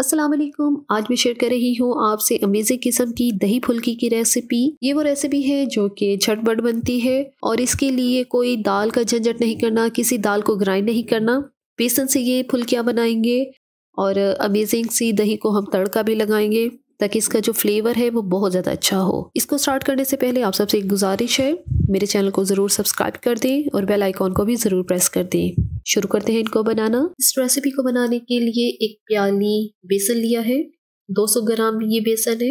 अस्सलाम वालेकुम आज मैं शेयर कर रही हूँ आपसे अमेजिंग किस्म की दही फुल्की की रेसिपी ये वो रेसिपी है जो कि झटपट बनती है और इसके लिए कोई दाल का झंझट नहीं करना किसी दाल को ग्राइंड नहीं करना बेसन से ये फुल्कियाँ बनाएंगे और अमेजिंग सी दही को हम तड़का भी लगाएंगे ताकि इसका जो फ्लेवर है वो बहुत ज़्यादा अच्छा हो इसको स्टार्ट करने से पहले आप सबसे एक गुजारिश है मेरे चैनल को ज़रूर सब्सक्राइब कर दें और बेल आइकॉन को भी ज़रूर प्रेस कर दें शुरू करते हैं इनको बनाना इस रेसिपी को बनाने के लिए एक प्याली बेसन लिया है 200 ग्राम ये बेसन है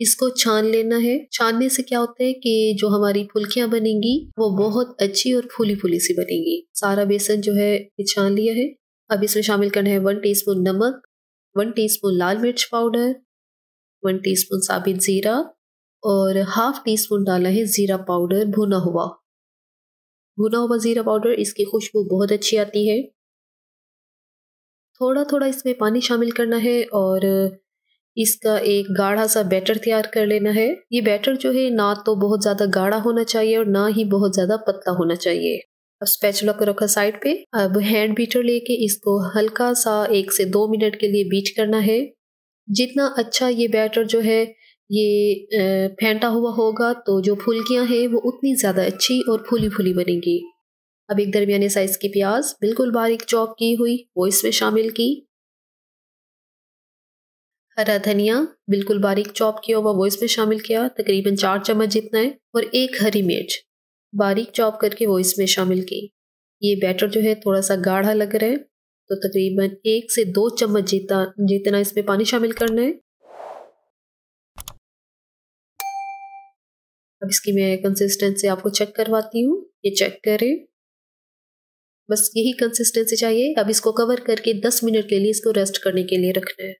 इसको छान लेना है छानने से क्या होता है कि जो हमारी फुलकियाँ बनेंगी वो बहुत अच्छी और फूली फूली सी बनेंगी सारा बेसन जो है छान लिया है अब इसमें शामिल करना है वन टी नमक वन टी लाल मिर्च पाउडर वन टी साबित ज़ीरा और हाफ टी स्पून डाला है ज़ीरा पाउडर भुना हुआ भुना हुआ ज़ीरा पाउडर इसकी खुशबू बहुत अच्छी आती है थोड़ा थोड़ा इसमें पानी शामिल करना है और इसका एक गाढ़ा सा बैटर तैयार कर लेना है ये बैटर जो है ना तो बहुत ज़्यादा गाढ़ा होना चाहिए और ना ही बहुत ज़्यादा पतला होना चाहिए अब स्पैचुला को रखा साइड पे अब हैंड बीटर लेके इसको हल्का सा एक से दो मिनट के लिए बीट करना है जितना अच्छा ये बैटर जो है ये फेंटा हुआ होगा तो जो फुलकियाँ हैं वो उतनी ज़्यादा अच्छी और फूली फूली बनेंगी अब एक दरमियाने साइज़ की प्याज बिल्कुल बारीक चॉप की हुई वो इसमें शामिल की हरा धनिया बिल्कुल बारीक चॉप किया हुआ वो इसमें शामिल किया तकरीबन चार चम्मच जितना है और एक हरी मिर्च बारीक चॉप करके वो इसमें शामिल की ये बैटर जो है थोड़ा सा गाढ़ा लग रहा है तो तकरीबन एक से दो चम्मच जितना जितना इसमें पानी शामिल करना है अब इसकी मैं कंसिस्टेंसी आपको चेक करवाती हूँ ये चेक करें बस यही कंसिस्टेंसी चाहिए अब इसको कवर करके दस मिनट के लिए इसको रेस्ट करने के लिए रखना है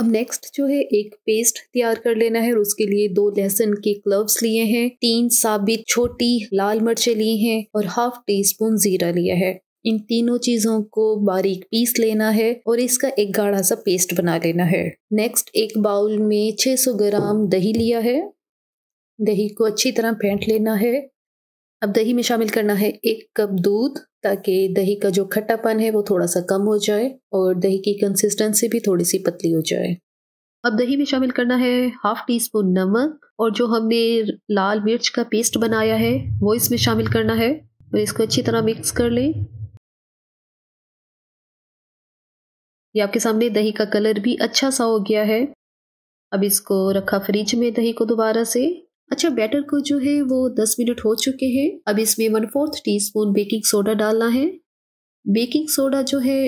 अब नेक्स्ट जो है एक पेस्ट तैयार कर लेना है और उसके लिए दो लहसुन के क्लव्स लिए हैं तीन साबित छोटी लाल मिर्चें ली हैं और हाफ टी स्पून जीरा लिया है इन तीनों चीज़ों को बारीक पीस लेना है और इसका एक गाढ़ा सा पेस्ट बना लेना है नेक्स्ट एक बाउल में 600 ग्राम दही लिया है दही को अच्छी तरह फेंट लेना है अब दही में शामिल करना है एक कप दूध ताकि दही का जो खट्टापन है वो थोड़ा सा कम हो जाए और दही की कंसिस्टेंसी भी थोड़ी सी पतली हो जाए अब दही में शामिल करना है हाफ टी स्पून नमक और जो हमने लाल मिर्च का पेस्ट बनाया है वो इसमें शामिल करना है और तो इसको अच्छी तरह मिक्स कर लें ये आपके सामने दही का कलर भी अच्छा सा हो गया है अब इसको रखा फ्रिज में दही को दोबारा से अच्छा बैटर को जो है वो दस मिनट हो चुके हैं अब इसमें one fourth teaspoon baking soda डालना है बेकिंग सोडा जो है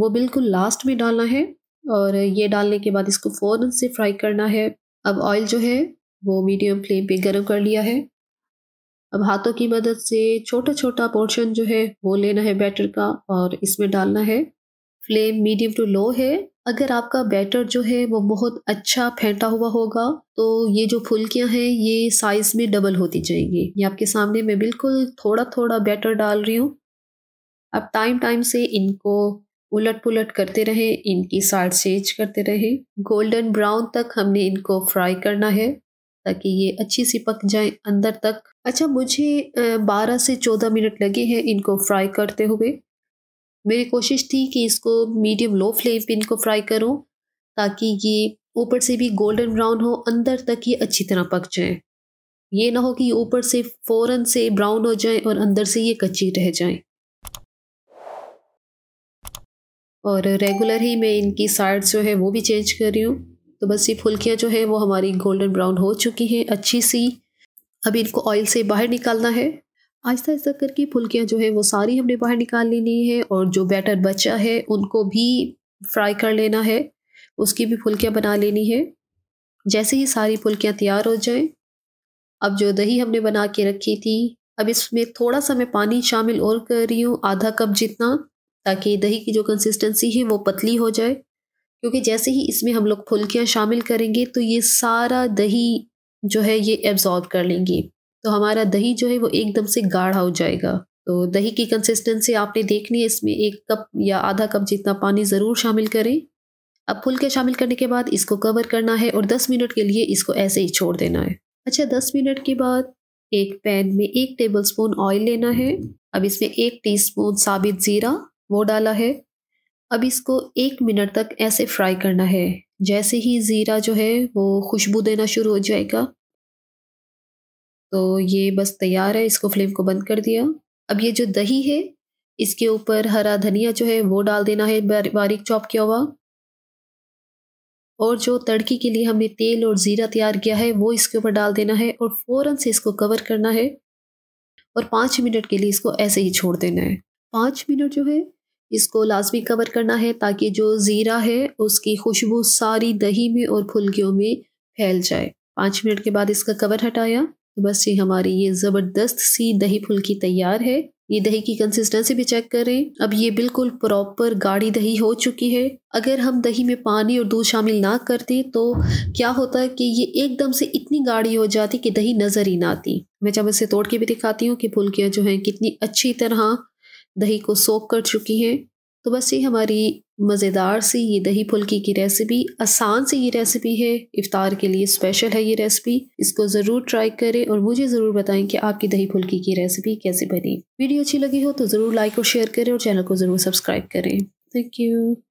वो बिल्कुल लास्ट में डालना है और ये डालने के बाद इसको फ़ौरन से फ्राई करना है अब ऑयल जो है वो मीडियम फ्लेम पे गर्म कर लिया है अब हाथों की मदद से छोटा छोटा पोर्शन जो है वो लेना है बैटर का और इसमें डालना है फ्लेम मीडियम टू लो है अगर आपका बैटर जो है वो बहुत अच्छा फेंटा हुआ होगा तो ये जो फुलकियाँ हैं ये साइज़ में डबल होती जाएंगी ये आपके सामने मैं बिल्कुल थोड़ा थोड़ा बैटर डाल रही हूँ अब टाइम टाइम से इनको उलट पुलट करते रहें इनकी साइड चेंज करते रहें गोल्डन ब्राउन तक हमने इनको फ्राई करना है ताकि ये अच्छी सी पक जाए अंदर तक अच्छा मुझे 12 से 14 मिनट लगे हैं इनको फ्राई करते हुए मेरी कोशिश थी कि इसको मीडियम लो फ्लेम पे इनको फ्राई करूं ताकि ये ऊपर से भी गोल्डन ब्राउन हो अंदर तक ये अच्छी तरह पक जाए ये ना हो कि ऊपर से फ़ौरन से ब्राउन हो जाए और अंदर से ये कच्ची रह जाए और रेगुलर ही मैं इनकी साइड्स जो है वो भी चेंज कर रही हूँ तो बस ये फुल्कियाँ जो है वो हमारी गोल्डन ब्राउन हो चुकी हैं अच्छी सी अब इनको ऑयल से बाहर निकालना है आहिस्ता आहिस्ता करके फुलकियाँ जो है वो सारी हमने बाहर निकाल लेनी है और जो बैटर बचा है उनको भी फ्राई कर लेना है उसकी भी फुलकियाँ बना लेनी है जैसे ही सारी फुलकियाँ तैयार हो जाएं अब जो दही हमने बना के रखी थी अब इसमें थोड़ा सा मैं पानी शामिल और कर रही हूँ आधा कप जितना ताकि दही की जो कंसिस्टेंसी है वो पतली हो जाए क्योंकि जैसे ही इसमें हम लोग फुलकियाँ शामिल करेंगे तो ये सारा दही जो है ये एब्ज़ॉर्ब कर लेंगी तो हमारा दही जो है वो एकदम से गाढ़ा हो जाएगा तो दही की कंसिस्टेंसी आपने देखनी है इसमें एक कप या आधा कप जितना पानी ज़रूर शामिल करें अब फुल के शामिल करने के बाद इसको कवर करना है और 10 मिनट के लिए इसको ऐसे ही छोड़ देना है अच्छा 10 मिनट के बाद एक पैन में एक टेबल स्पून ऑयल लेना है अब इसमें एक टीस्पून साबित ज़ीरा वो डाला है अब इसको एक मिनट तक ऐसे फ्राई करना है जैसे ही ज़ीरा जो है वो खुशबू देना शुरू हो जाएगा तो ये बस तैयार है इसको फ्लेम को बंद कर दिया अब ये जो दही है इसके ऊपर हरा धनिया जो है वो डाल देना है बारीक चॉप किया हुआ और जो तड़की के लिए हमने तेल और ज़ीरा तैयार किया है वो इसके ऊपर डाल देना है और फ़ौरन से इसको कवर करना है और पाँच मिनट के लिए इसको ऐसे ही छोड़ देना है पाँच मिनट जो है इसको लाजमी कवर करना है ताकि जो ज़ीरा है उसकी खुशबू सारी दही में और फुलकियों में फैल जाए पाँच मिनट के बाद इसका कवर हटाया तो बस ये हमारी ये ज़बरदस्त सी दही फुल्की तैयार है ये दही की कंसिस्टेंसी भी चेक करें अब ये बिल्कुल प्रॉपर गाढ़ी दही हो चुकी है अगर हम दही में पानी और दूध शामिल ना करते तो क्या होता कि ये एकदम से इतनी गाढ़ी हो जाती कि दही नज़र ही ना आती मैं चम्मच से तोड़ के भी दिखाती हूँ कि फुल्कियाँ जो हैं कितनी अच्छी तरह दही को सोख कर चुकी हैं तो बस ये हमारी मज़ेदार सी ये दही फुल्की की रेसिपी आसान सी ये रेसिपी है इफ़ार के लिए स्पेशल है ये रेसिपी इसको ज़रूर ट्राई करें और मुझे ज़रूर बताएं कि आपकी दही फुल्की की रेसिपी कैसे बनी वीडियो अच्छी लगी हो तो ज़रूर लाइक और शेयर करें और चैनल को ज़रूर सब्सक्राइब करें थैंक यू